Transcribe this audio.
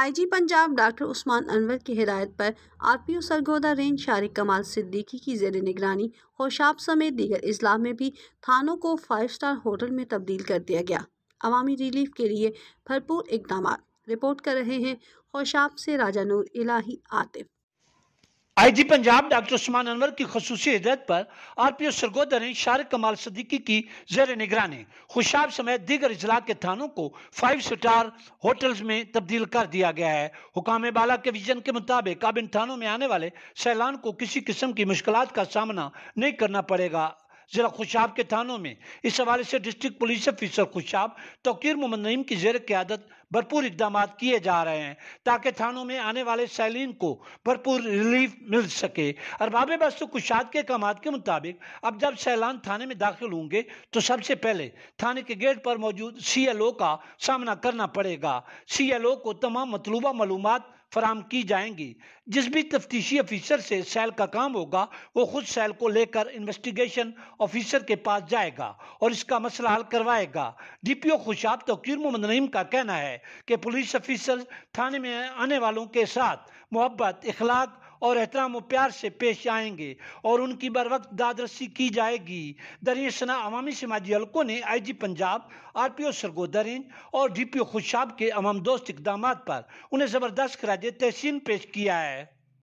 IG Punjab doctor Usman Anwar की हिदायत पर आरपीओ सरगोदा रेंज शारिक कमाल सिद्दीकी की जेर निगरानी होशाब समेत दीगर इजला में भी थानों को फाइव स्टार होटल में तब्दील कर दिया गया अवामी रिलीफ के लिए भरपूर इकदाम रिपोर्ट कर रहे हैं होशाब से राजा नूर इलाही आतिफ आईजी पंजाब डॉक्टर उस्मान अनवर की खसूस हिदायत पर आरपीओ सरगोदा ने शारिक कमाल सदीकी की जेर निगरानी खुशाब समेत दीगर अजला के थानों को फाइव स्टार होटल्स में तब्दील कर दिया गया है हुकाम बाला के विजन के मुताबिक अब इन थानों में आने वाले सैलान को किसी किस्म की मुश्किल का सामना नहीं करना पड़ेगा जिला खुशाब के थानों में इस हवाले से district police officer Khushab Tauqeer Mohammad Naeem की जेर क्यादत भरपूर इकदाम किए जा रहे हैं ताकि थानों में आने वाले सैलिन को भरपूर रिलीफ मिल सके अरबाब बस्तु कुशाद के कमात के मुताबिक अब जब सैलान थाने में दाखिल होंगे तो सबसे पहले थाने के गेट पर मौजूद सी एल ओ का सामना करना पड़ेगा सी एल ओ को तमाम मतलूबा मालूम फराम की जाएंगी जिस भी तफ्तीशी अफिसर से सेल का काम होगा वो खुद सेल को लेकर इन्वेस्टिगेशन ऑफिसर के पास जाएगा और इसका मसला हल करवाएगा डी पी ओ खुशाब तो मोहम्मद नईम का कहना है कि पुलिस अफिसर थाने में आने वालों के साथ मोहब्बत इखलाक और एहतराम प्यार से पेश आएंगे और उनकी बर वक्त दादरसी की जाएगी दरिए सना अवामी समाजी हलकों ने I G Punjab R P O Sargodha range और डी पी ओ खुशाब के अवाम दोस्त इकदाम पर उन्हें ज़बरदस्त खराज तहसीन पेश किया है